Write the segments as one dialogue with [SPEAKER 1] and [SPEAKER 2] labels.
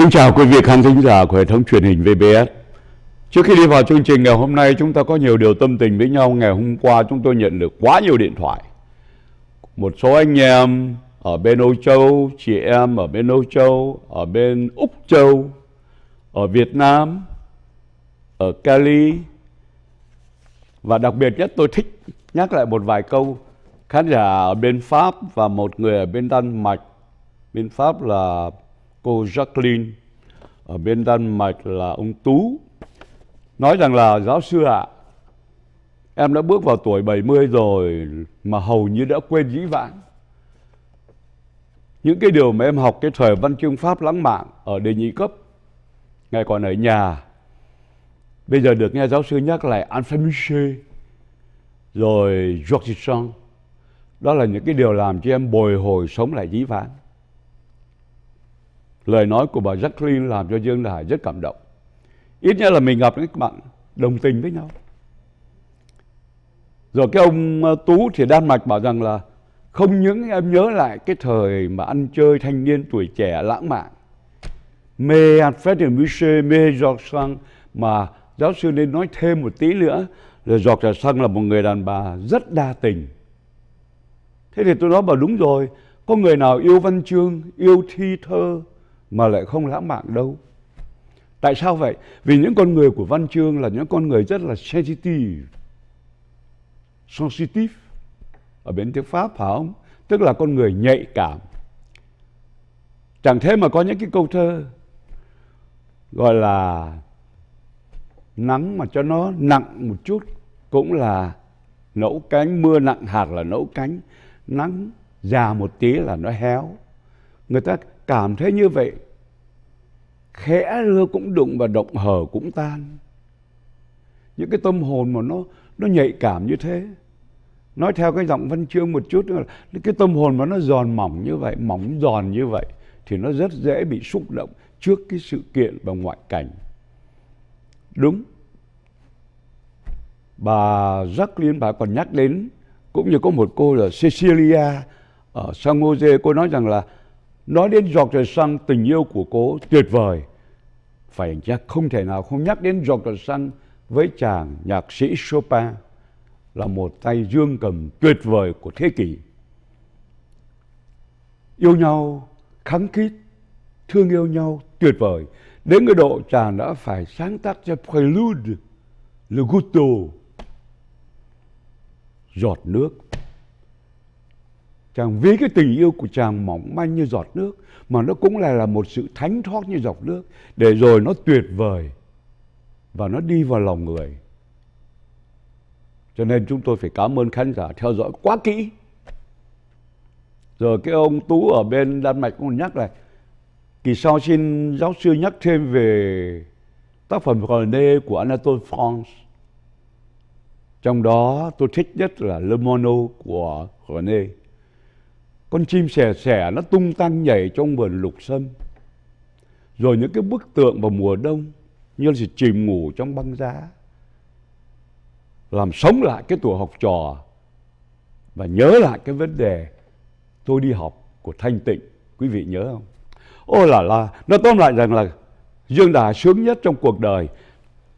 [SPEAKER 1] Kính chào quý vị khán thính giả của hệ thống truyền hình VBS. Trước khi đi vào chương trình ngày hôm nay chúng ta có nhiều điều tâm tình với nhau. Ngày hôm qua chúng tôi nhận được quá nhiều điện thoại. Một số anh em ở bên Âu Châu, chị em ở bên Âu Châu, ở bên Úc Châu, ở Việt Nam, ở Cali. Và đặc biệt nhất tôi thích nhắc lại một vài câu khán giả ở bên Pháp và một người ở bên Đan Mạch. Bên Pháp là cô Jacqueline ở bên Đan Mạch là ông Tú nói rằng là giáo sư ạ à, em đã bước vào tuổi 70 rồi mà hầu như đã quên dĩ vãng những cái điều mà em học cái thời văn chương Pháp lãng mạn ở đề nhị cấp ngày còn ở nhà bây giờ được nghe giáo sư nhắc lại Alfred rồi George Song đó là những cái điều làm cho em bồi hồi sống lại dĩ vãng lời nói của bà Jacqueline làm cho Dương Đại rất cảm động. Ít nhất là mình gặp các bạn đồng tình với nhau. Rồi cái ông ờ, Tú thì Đan Mạch bảo rằng là không những em nhớ lại cái thời mà ăn chơi thanh niên tuổi trẻ lãng mạn, mê Alfred Musset, mê George Sand mà giáo sư nên nói thêm một tí nữa là George Sand là một người đàn bà rất đa tình. Thế thì tôi nói bảo đúng rồi, có người nào yêu văn chương, yêu thi thơ, mà lại không lãng mạn đâu. Tại sao vậy? Vì những con người của văn chương là những con người rất là sensitive. Sensitive. Ở bên tiếng Pháp phải không? Tức là con người nhạy cảm. Chẳng thế mà có những cái câu thơ gọi là nắng mà cho nó nặng một chút cũng là nẫu cánh mưa nặng hạt là nẫu cánh nắng già một tí là nó héo người ta cảm thấy như vậy khẽ rưa cũng đụng và động hở cũng tan những cái tâm hồn mà nó nó nhạy cảm như thế nói theo cái giọng văn chương một chút nữa là cái tâm hồn mà nó giòn mỏng như vậy mỏng giòn như vậy thì nó rất dễ bị xúc động trước cái sự kiện và ngoại cảnh đúng bà Jacqueline bà còn nhắc đến cũng như có một cô là Cecilia ở San Jose cô nói rằng là Nói đến Giọt trời Sand, tình yêu của cô tuyệt vời. Phải chắc không thể nào không nhắc đến Giọt trời Sand với chàng nhạc sĩ Chopin là một tay dương cầm tuyệt vời của thế kỷ. Yêu nhau, kháng khít, thương yêu nhau tuyệt vời. Đến cái độ chàng đã phải sáng tác cho Prelude, Le Gusto, Giọt nước chàng ví cái tình yêu của chàng mỏng manh như giọt nước mà nó cũng lại là một sự thánh thoát như giọt nước để rồi nó tuyệt vời và nó đi vào lòng người cho nên chúng tôi phải cảm ơn khán giả theo dõi quá kỹ rồi cái ông tú ở bên đan mạch cũng nhắc lại kỳ sau xin giáo sư nhắc thêm về tác phẩm René của Anatole France trong đó tôi thích nhất là Le Mono của René con chim sẻ sẻ nó tung tăng nhảy trong vườn lục sâm rồi những cái bức tượng vào mùa đông như là chìm ngủ trong băng giá làm sống lại cái tuổi học trò và nhớ lại cái vấn đề tôi đi học của thanh tịnh quý vị nhớ không ô là là nó tóm lại rằng là dương đà sướng nhất trong cuộc đời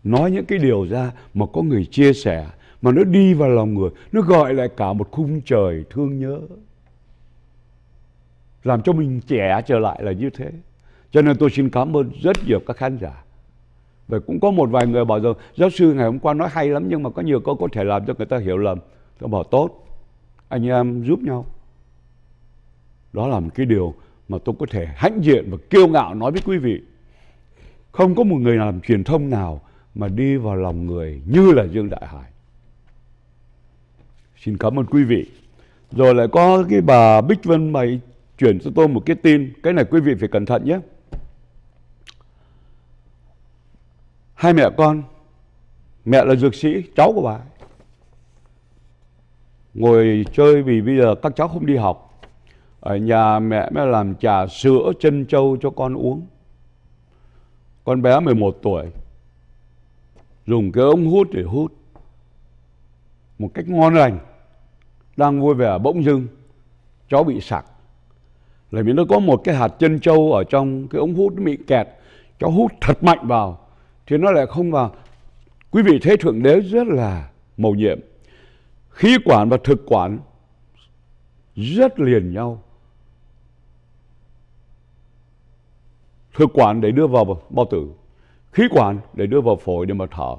[SPEAKER 1] nói những cái điều ra mà có người chia sẻ mà nó đi vào lòng người nó gọi lại cả một khung trời thương nhớ làm cho mình trẻ trở lại là như thế cho nên tôi xin cảm ơn rất nhiều các khán giả và cũng có một vài người bảo rằng giáo sư ngày hôm qua nói hay lắm nhưng mà có nhiều câu có thể làm cho người ta hiểu lầm tôi bảo tốt anh em giúp nhau đó là một cái điều mà tôi có thể hãnh diện và kiêu ngạo nói với quý vị không có một người làm truyền thông nào mà đi vào lòng người như là Dương Đại Hải xin cảm ơn quý vị rồi lại có cái bà Bích Vân Mày chuyển cho tôi một cái tin, cái này quý vị phải cẩn thận nhé. Hai mẹ con, mẹ là dược sĩ, cháu của bà. Ngồi chơi vì bây giờ các cháu không đi học. Ở nhà mẹ mới làm trà sữa chân trâu cho con uống. Con bé 11 tuổi, dùng cái ống hút để hút. Một cách ngon lành, đang vui vẻ bỗng dưng, cháu bị sặc là vì nó có một cái hạt chân trâu ở trong cái ống hút nó bị kẹt cháu hút thật mạnh vào thì nó lại không vào quý vị thấy thượng đế rất là mầu nhiệm khí quản và thực quản rất liền nhau thực quản để đưa vào bao tử khí quản để đưa vào phổi để mà thở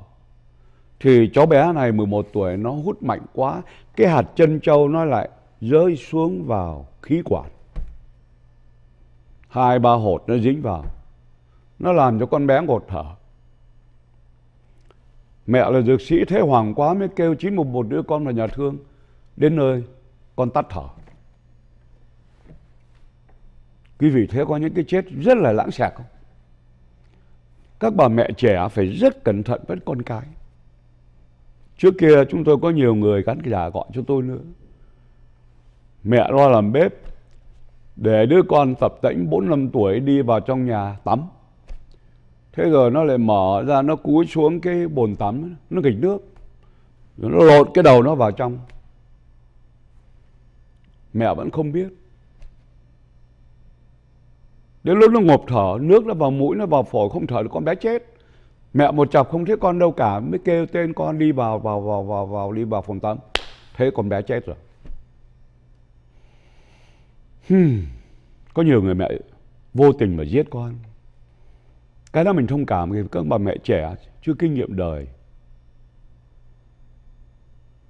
[SPEAKER 1] thì cháu bé này 11 tuổi nó hút mạnh quá cái hạt chân trâu nó lại rơi xuống vào khí quản hai ba hột nó dính vào nó làm cho con bé ngột thở mẹ là dược sĩ thế hoàng quá mới kêu một một đứa con vào nhà thương đến nơi con tắt thở quý vị thấy có những cái chết rất là lãng xẹt không các bà mẹ trẻ phải rất cẩn thận với con cái trước kia chúng tôi có nhiều người gắn giả gọi cho tôi nữa mẹ lo làm bếp để đứa con tập tễnh 45 tuổi đi vào trong nhà tắm thế rồi nó lại mở ra nó cúi xuống cái bồn tắm nó nghịch nước rồi nó lột cái đầu nó vào trong mẹ vẫn không biết đến lúc nó ngộp thở nước nó vào mũi nó vào phổi không thở được con bé chết mẹ một chập không thấy con đâu cả mới kêu tên con đi vào vào vào vào vào đi vào phòng tắm thế con bé chết rồi hmm, có nhiều người mẹ vô tình mà giết con cái đó mình thông cảm vì các bà mẹ trẻ chưa kinh nghiệm đời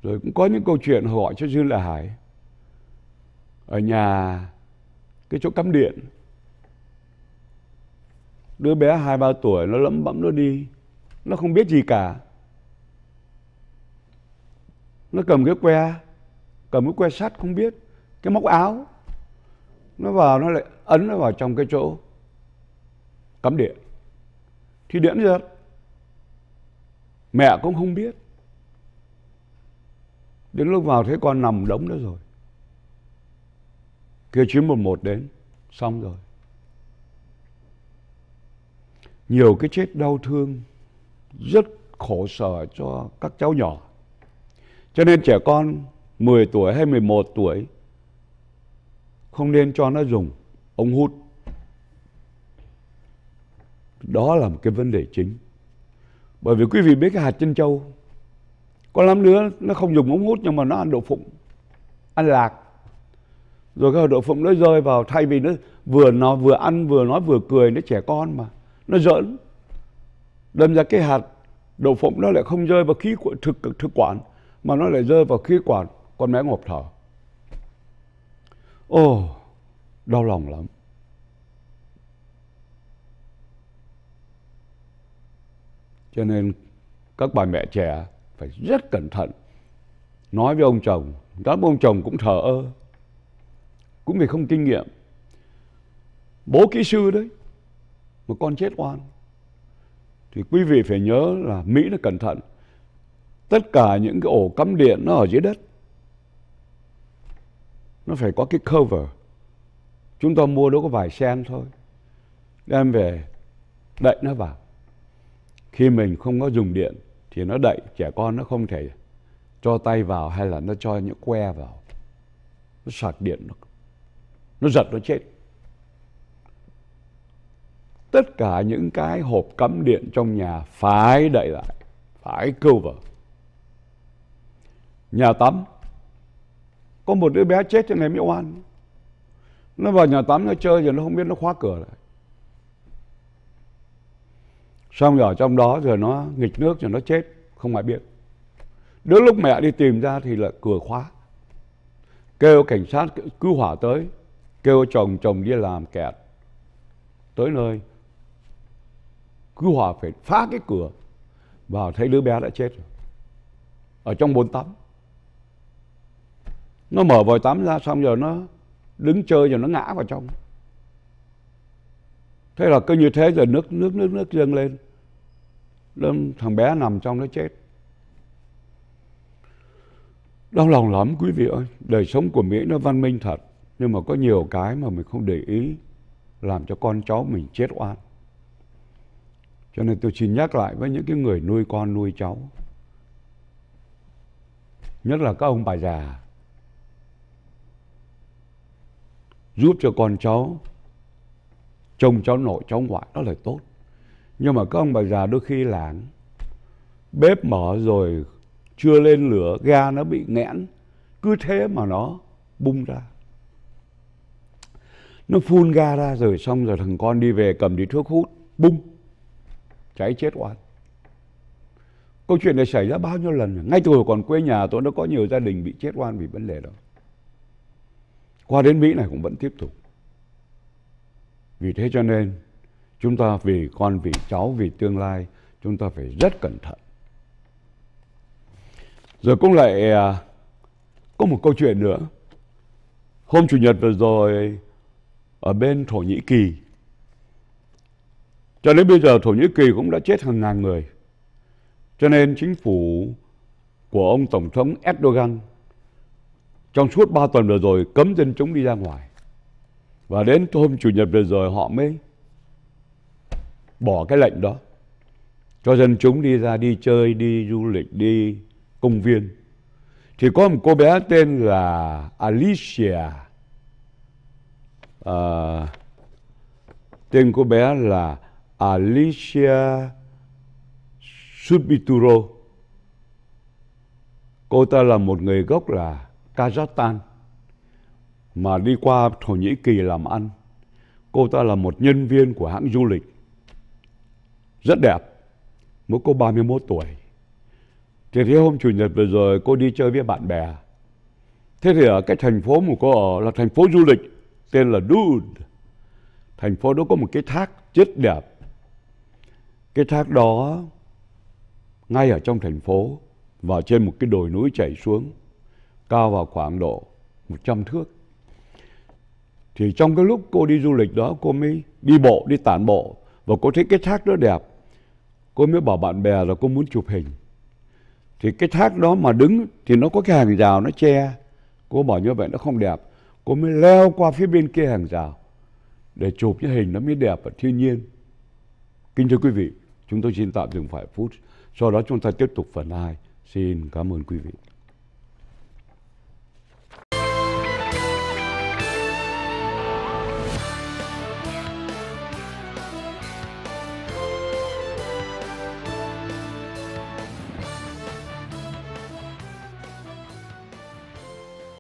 [SPEAKER 1] rồi cũng có những câu chuyện gọi cho dương là hải ở nhà cái chỗ cắm điện đứa bé hai ba tuổi nó lấm bẫm nó đi nó không biết gì cả nó cầm cái que cầm cái que sắt không biết cái móc áo nó vào nó lại ấn nó vào trong cái chỗ cắm điện thì điện giật mẹ cũng không biết đến lúc vào thấy con nằm đống đó rồi kia một một đến xong rồi nhiều cái chết đau thương rất khổ sở cho các cháu nhỏ cho nên trẻ con 10 tuổi hay 11 tuổi không nên cho nó dùng ống hút đó là một cái vấn đề chính bởi vì quý vị biết cái hạt chân châu có lắm đứa nó không dùng ống hút nhưng mà nó ăn đậu phụng ăn lạc rồi cái đậu phụng nó rơi vào thay vì nó vừa nó vừa ăn vừa nói vừa cười nó trẻ con mà nó giỡn đâm ra cái hạt đậu phụng nó lại không rơi vào khí thực thực quản mà nó lại rơi vào khí quản con bé ngộp thở Ồ, oh, đau lòng lắm. Cho nên các bà mẹ trẻ phải rất cẩn thận nói với ông chồng, các ông chồng cũng thờ ơ, cũng vì không kinh nghiệm. Bố kỹ sư đấy, mà con chết oan. Thì quý vị phải nhớ là Mỹ nó cẩn thận. Tất cả những cái ổ cắm điện nó ở dưới đất nó phải có cái cover chúng ta mua đó có vài sen thôi đem về đậy nó vào khi mình không có dùng điện thì nó đậy trẻ con nó không thể cho tay vào hay là nó cho những que vào nó sạc điện nó nó giật nó chết tất cả những cái hộp cắm điện trong nhà phải đậy lại phải cover nhà tắm có một đứa bé chết trên này mới oan nó vào nhà tắm nó chơi rồi nó không biết nó khóa cửa lại xong rồi ở trong đó rồi nó nghịch nước rồi nó chết không ai biết đứa lúc mẹ đi tìm ra thì là cửa khóa kêu cảnh sát cứu hỏa tới kêu chồng chồng đi làm kẹt tới nơi cứu hỏa phải phá cái cửa vào thấy đứa bé đã chết rồi ở trong bồn tắm nó mở vòi tắm ra xong rồi nó đứng chơi rồi nó ngã vào trong thế là cứ như thế rồi nước nước nước nước dâng lên lên thằng bé nằm trong nó chết đau lòng lắm quý vị ơi đời sống của mỹ nó văn minh thật nhưng mà có nhiều cái mà mình không để ý làm cho con cháu mình chết oan cho nên tôi xin nhắc lại với những cái người nuôi con nuôi cháu nhất là các ông bà già giúp cho con cháu, chồng cháu nội, cháu ngoại, đó là tốt. Nhưng mà các ông bà già đôi khi lảng, bếp mở rồi chưa lên lửa, ga nó bị nghẽn, cứ thế mà nó bung ra. Nó phun ga ra rồi xong rồi thằng con đi về cầm đi thuốc hút, bung, cháy chết oan. Câu chuyện này xảy ra bao nhiêu lần, ngay từ hồi còn quê nhà tôi nó có nhiều gia đình bị chết oan vì vấn đề đó qua đến Mỹ này cũng vẫn tiếp tục. Vì thế cho nên chúng ta vì con, vì cháu, vì tương lai chúng ta phải rất cẩn thận. Rồi cũng lại à, có một câu chuyện nữa. Hôm Chủ nhật vừa rồi ở bên Thổ Nhĩ Kỳ cho đến bây giờ Thổ Nhĩ Kỳ cũng đã chết hàng ngàn người. Cho nên chính phủ của ông Tổng thống Erdogan trong suốt 3 tuần vừa rồi cấm dân chúng đi ra ngoài. Và đến hôm Chủ nhật vừa rồi họ mới bỏ cái lệnh đó. Cho dân chúng đi ra đi chơi, đi du lịch, đi công viên. Thì có một cô bé tên là Alicia. À, tên cô bé là Alicia Subituro. Cô ta là một người gốc là Kazakhstan mà đi qua Thổ Nhĩ Kỳ làm ăn. Cô ta là một nhân viên của hãng du lịch. Rất đẹp. Mới cô 31 tuổi. Thì thế hôm Chủ nhật vừa rồi cô đi chơi với bạn bè. Thế thì ở cái thành phố mà cô ở là thành phố du lịch tên là Dud. Thành phố đó có một cái thác rất đẹp. Cái thác đó ngay ở trong thành phố và trên một cái đồi núi chảy xuống cao vào khoảng độ 100 thước. Thì trong cái lúc cô đi du lịch đó, cô mới đi bộ, đi tản bộ và cô thấy cái thác đó đẹp. Cô mới bảo bạn bè là cô muốn chụp hình. Thì cái thác đó mà đứng thì nó có cái hàng rào nó che. Cô bảo như vậy nó không đẹp. Cô mới leo qua phía bên kia hàng rào để chụp cái hình nó mới đẹp và thiên nhiên. Kính thưa quý vị, chúng tôi xin tạm dừng vài phút. Sau đó chúng ta tiếp tục phần 2. Xin cảm ơn quý vị.